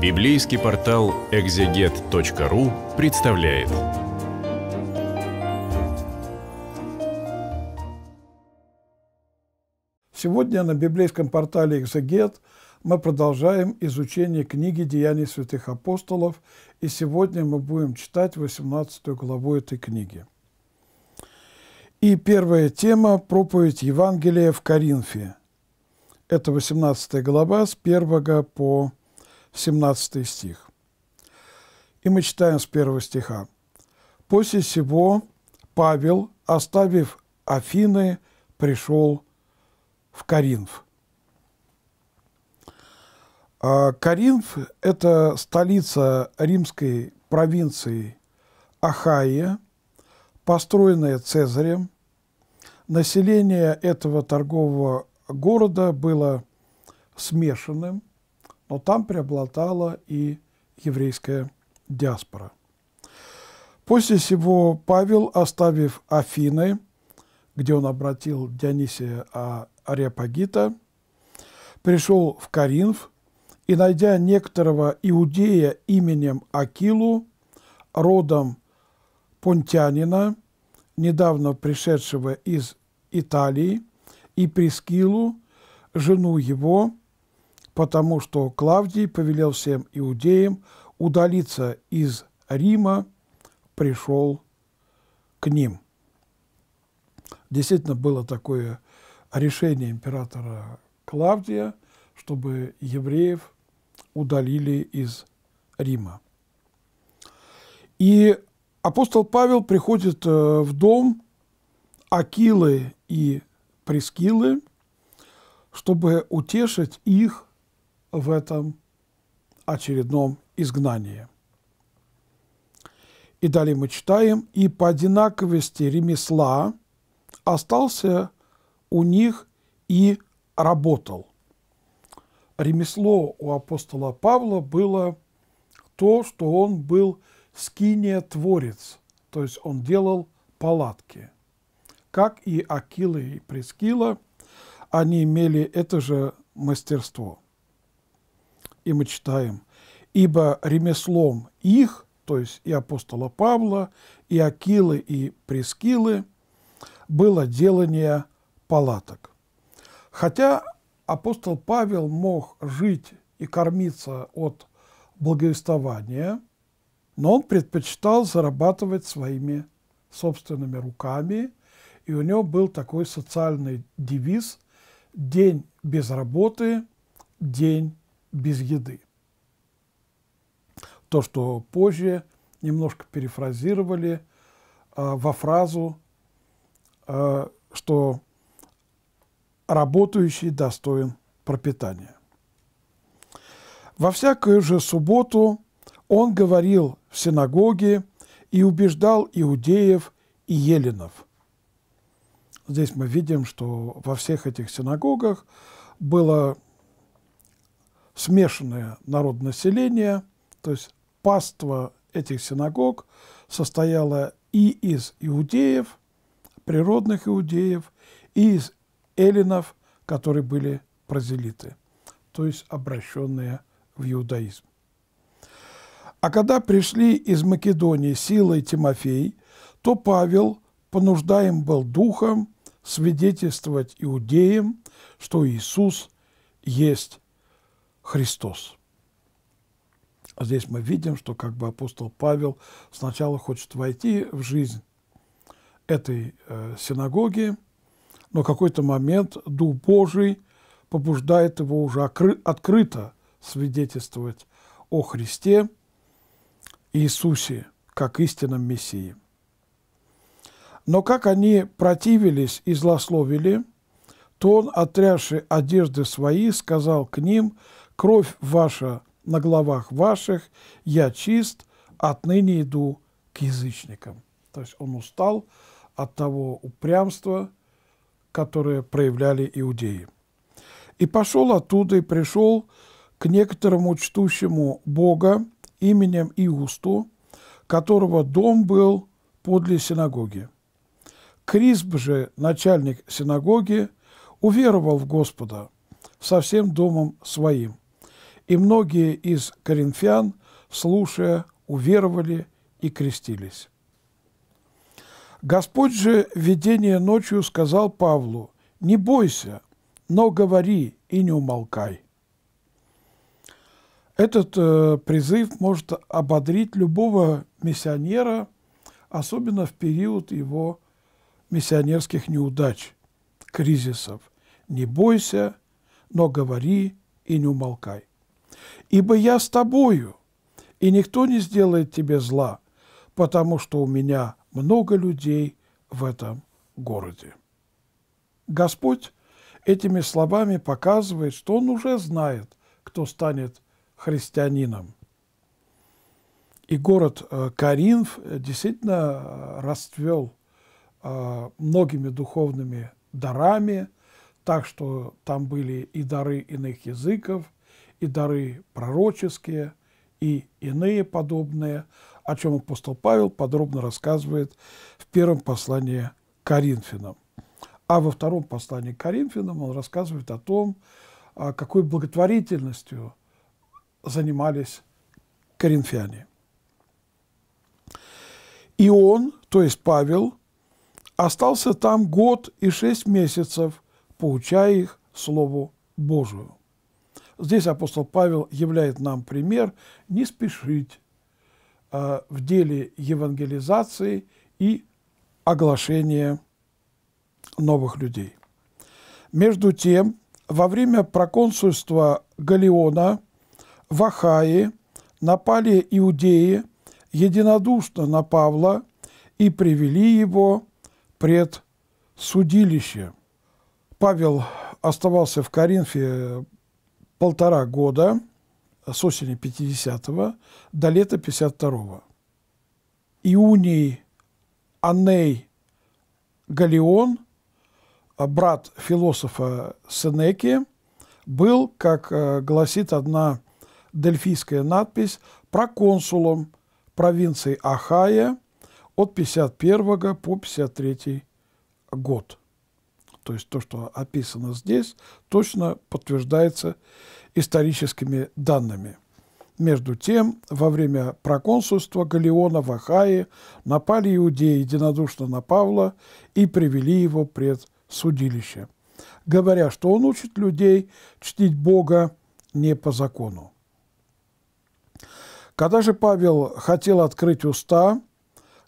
Библейский портал экзегет.ру представляет. Сегодня на библейском портале «Экзегет» мы продолжаем изучение книги «Деяний святых апостолов», и сегодня мы будем читать 18 главу этой книги. И первая тема – проповедь Евангелия в Коринфе. Это 18 глава с 1 по 17 стих. И мы читаем с первого стиха. «После сего Павел, оставив Афины, пришел в Каринф». А Каринф – это столица римской провинции Ахайя, построенная Цезарем. Население этого торгового города было смешанным – но там преобладала и еврейская диаспора. После всего Павел, оставив Афины, где он обратил Дионисия а, Арепагита, пришел в Каринф и, найдя некоторого иудея именем Акилу, родом понтянина, недавно пришедшего из Италии, и Прескилу, жену его, потому что Клавдий повелел всем иудеям удалиться из Рима, пришел к ним. Действительно было такое решение императора Клавдия, чтобы евреев удалили из Рима. И апостол Павел приходит э, в дом Акилы и Прескилы, чтобы утешить их в этом очередном изгнании. И далее мы читаем, «И по одинаковости ремесла остался у них и работал». Ремесло у апостола Павла было то, что он был скиния-творец, то есть он делал палатки. Как и Акила и Прескила, они имели это же мастерство – и мы читаем, «Ибо ремеслом их, то есть и апостола Павла, и Акилы, и Прескилы, было делание палаток». Хотя апостол Павел мог жить и кормиться от благовествования, но он предпочитал зарабатывать своими собственными руками, и у него был такой социальный девиз «День без работы, день без еды. То, что позже немножко перефразировали э, во фразу, э, что работающий достоин пропитания. Во всякую же субботу он говорил в синагоге и убеждал иудеев и еленов. Здесь мы видим, что во всех этих синагогах было смешанное народонаселение, то есть паства этих синагог состояло и из иудеев, природных иудеев, и из эллинов, которые были прозелиты, то есть обращенные в иудаизм. А когда пришли из Македонии силой Тимофей, то Павел понуждаем был духом свидетельствовать иудеям, что Иисус есть Христос. А здесь мы видим, что как бы апостол Павел сначала хочет войти в жизнь этой э, синагоги, но какой-то момент Дух Божий побуждает его уже открыто свидетельствовать о Христе Иисусе как истинном Мессии. Но как они противились и злословили, то он, отрясши одежды свои, сказал к ним – кровь ваша на главах ваших, я чист, отныне иду к язычникам». То есть он устал от того упрямства, которое проявляли иудеи. «И пошел оттуда и пришел к некоторому чтущему Бога именем Иусту, которого дом был подле синагоги. Крисп же, начальник синагоги, уверовал в Господа со всем домом своим. И многие из коринфян, слушая, уверовали и крестились. Господь же в видении ночью сказал Павлу, «Не бойся, но говори и не умолкай». Этот э, призыв может ободрить любого миссионера, особенно в период его миссионерских неудач, кризисов. «Не бойся, но говори и не умолкай» ибо я с тобою, и никто не сделает тебе зла, потому что у меня много людей в этом городе». Господь этими словами показывает, что Он уже знает, кто станет христианином. И город э, Каринф э, действительно э, расцвел многими духовными дарами, так что там были и дары иных языков – и дары пророческие, и иные подобные, о чем апостол Павел подробно рассказывает в первом послании к Коринфянам. А во втором послании к Коринфянам он рассказывает о том, какой благотворительностью занимались коринфяне. И он, то есть Павел, остался там год и шесть месяцев, получая их Слову Божию. Здесь апостол Павел являет нам пример не спешить э, в деле евангелизации и оглашения новых людей. Между тем, во время проконсульства Галиона в Ахае напали иудеи единодушно на Павла и привели его пред судилище. Павел оставался в Коринфе полтора года с осени 50-го до лета 52-го. Иуний Анней Галион, а, брат философа Сенеки, был, как а, гласит одна дельфийская надпись, проконсулом провинции Ахая от 51 по 53 год. То есть то, что описано здесь, точно подтверждается историческими данными. Между тем, во время проконсульства Галеона в Ахае напали иудеи единодушно на Павла и привели его пред судилище, говоря, что он учит людей чтить Бога не по закону. Когда же Павел хотел открыть уста,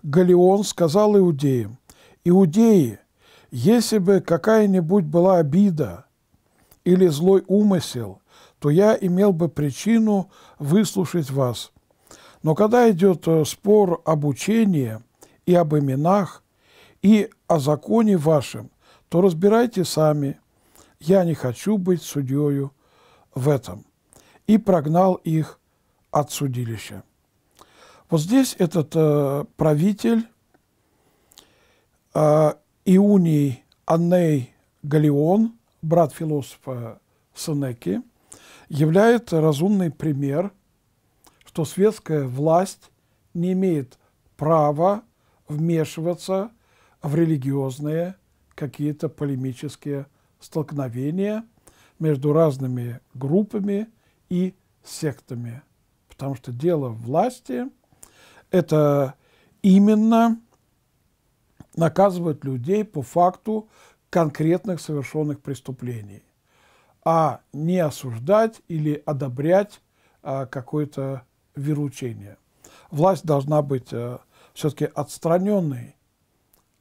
Галеон сказал иудеям, «Иудеи, если бы какая-нибудь была обида или злой умысел, то я имел бы причину выслушать вас. Но когда идет э, спор об учении и об именах, и о законе вашем, то разбирайте сами. Я не хочу быть судьею в этом. И прогнал их от судилища. Вот здесь этот э, правитель э, Иуний Анней Галион, брат философа Сенеки, является разумный пример, что светская власть не имеет права вмешиваться в религиозные какие-то полемические столкновения между разными группами и сектами. Потому что дело власти – это именно наказывать людей по факту конкретных совершенных преступлений, а не осуждать или одобрять а, какое-то веручение. Власть должна быть а, все-таки отстраненной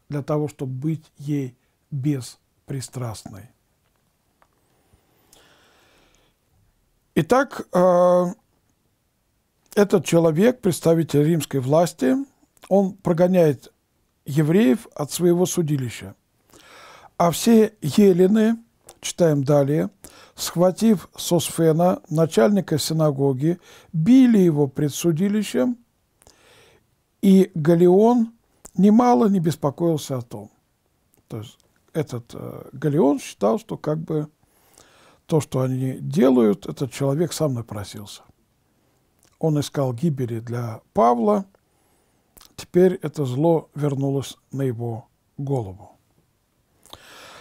для того, чтобы быть ей беспристрастной. Итак, а, этот человек, представитель римской власти, он прогоняет евреев от своего судилища. А все елены, читаем далее, схватив Сосфена, начальника синагоги, били его пред судилищем, и Галион немало не беспокоился о том. То есть этот э, Галион считал, что как бы то, что они делают, этот человек сам напросился. Он искал гибели для Павла, теперь это зло вернулось на его голову.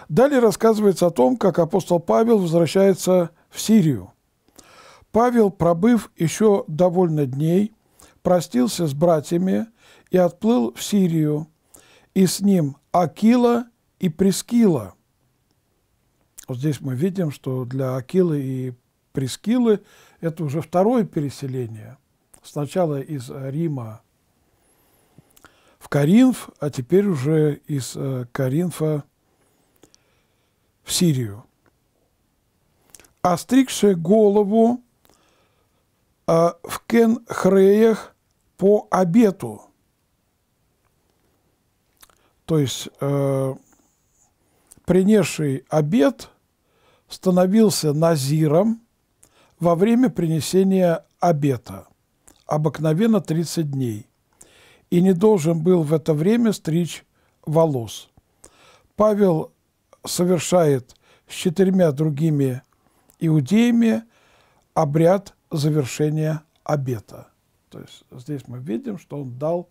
Далее рассказывается о том, как апостол Павел возвращается в Сирию. Павел, пробыв еще довольно дней, простился с братьями и отплыл в Сирию, и с ним Акила и Прескила. Вот здесь мы видим, что для Акилы и Прескилы это уже второе переселение. Сначала из Рима в Каринф, а теперь уже из э, Каринфа в Сирию. Остригшие голову э, в Кенхреях по обету. То есть э, принесший обет становился назиром во время принесения обета, обыкновенно 30 дней и не должен был в это время стричь волос. Павел совершает с четырьмя другими иудеями обряд завершения обета. То есть здесь мы видим, что он дал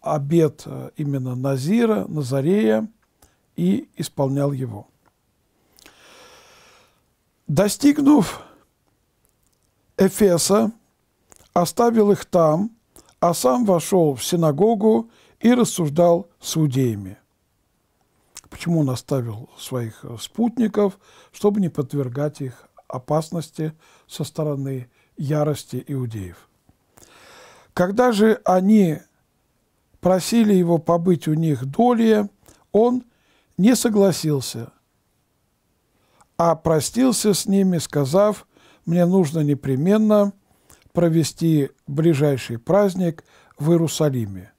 обет э, именно Назира, Назарея и исполнял его. Достигнув Эфеса, оставил их там а сам вошел в синагогу и рассуждал с иудеями. Почему он оставил своих э, спутников, чтобы не подвергать их опасности со стороны ярости иудеев? Когда же они просили его побыть у них долье, он не согласился, а простился с ними, сказав, «Мне нужно непременно...» провести ближайший праздник в Иерусалиме.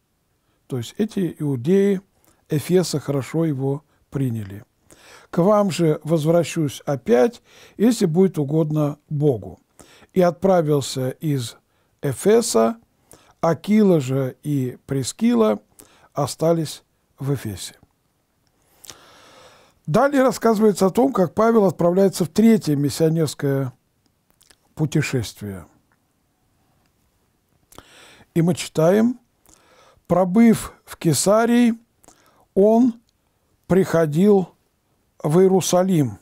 То есть эти иудеи Эфеса хорошо его приняли. К вам же возвращусь опять, если будет угодно Богу. И отправился из Эфеса, Акила же и Прескила остались в Эфесе. Далее рассказывается о том, как Павел отправляется в третье миссионерское путешествие – и мы читаем, пробыв в Кесарии, он приходил в Иерусалим.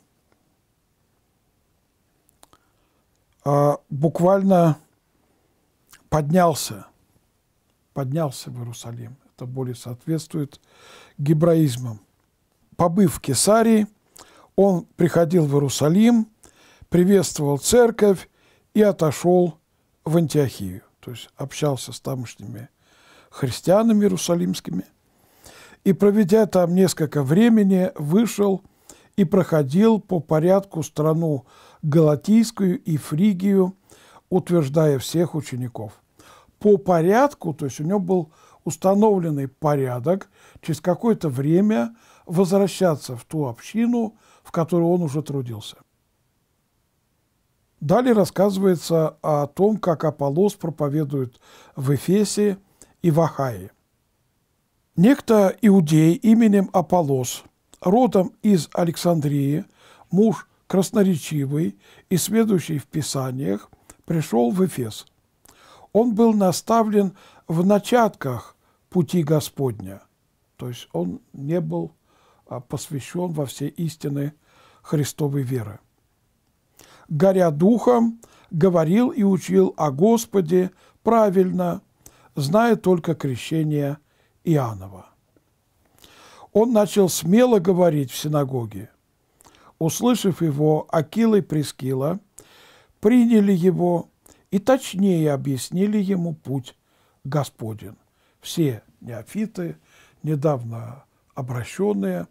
А, буквально поднялся, поднялся в Иерусалим. Это более соответствует гебраизмам. Побыв в Кесарии, он приходил в Иерусалим, приветствовал церковь и отошел в Антиохию то есть общался с тамошними христианами иерусалимскими, и, проведя там несколько времени, вышел и проходил по порядку страну Галатийскую и Фригию, утверждая всех учеников. По порядку, то есть у него был установленный порядок, через какое-то время возвращаться в ту общину, в которой он уже трудился. Далее рассказывается о том, как Аполлос проповедует в Эфесе и в Ахае. Некто иудей именем Аполлос, родом из Александрии, муж красноречивый и следующий в Писаниях, пришел в Эфес. Он был наставлен в начатках пути Господня, то есть он не был а, посвящен во все истины Христовой веры горя духом, говорил и учил о Господе правильно, зная только крещение Иоаннова. Он начал смело говорить в синагоге. Услышав его, Акила и Прескила приняли его и точнее объяснили ему путь Господен. Все неофиты, недавно обращенные,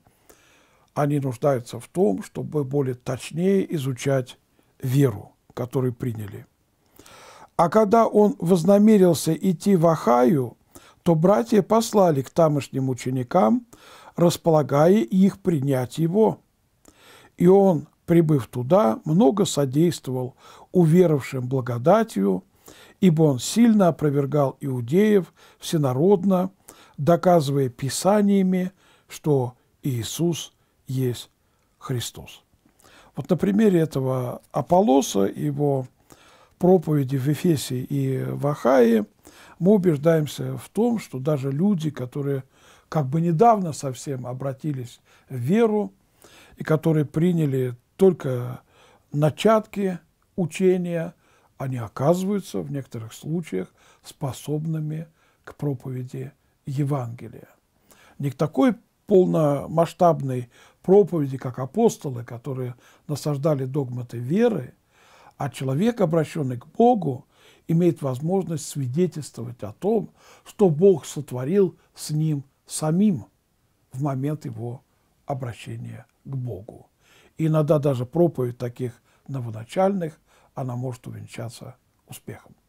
они нуждаются в том, чтобы более точнее изучать веру, которую приняли. А когда он вознамерился идти в Ахаю, то братья послали к тамошним ученикам, располагая их принять его. И он, прибыв туда, много содействовал уверовавшим благодатью, ибо он сильно опровергал иудеев всенародно, доказывая писаниями, что Иисус есть Христос. Вот на примере этого Аполлоса, его проповеди в Эфесе и в Ахае, мы убеждаемся в том, что даже люди, которые как бы недавно совсем обратились в веру и которые приняли только начатки учения, они оказываются в некоторых случаях способными к проповеди Евангелия. Не к такой полномасштабной проповеди, как апостолы, которые насаждали догматы веры, а человек, обращенный к Богу, имеет возможность свидетельствовать о том, что Бог сотворил с ним самим в момент его обращения к Богу. И иногда даже проповедь таких новоначальных, она может увенчаться успехом.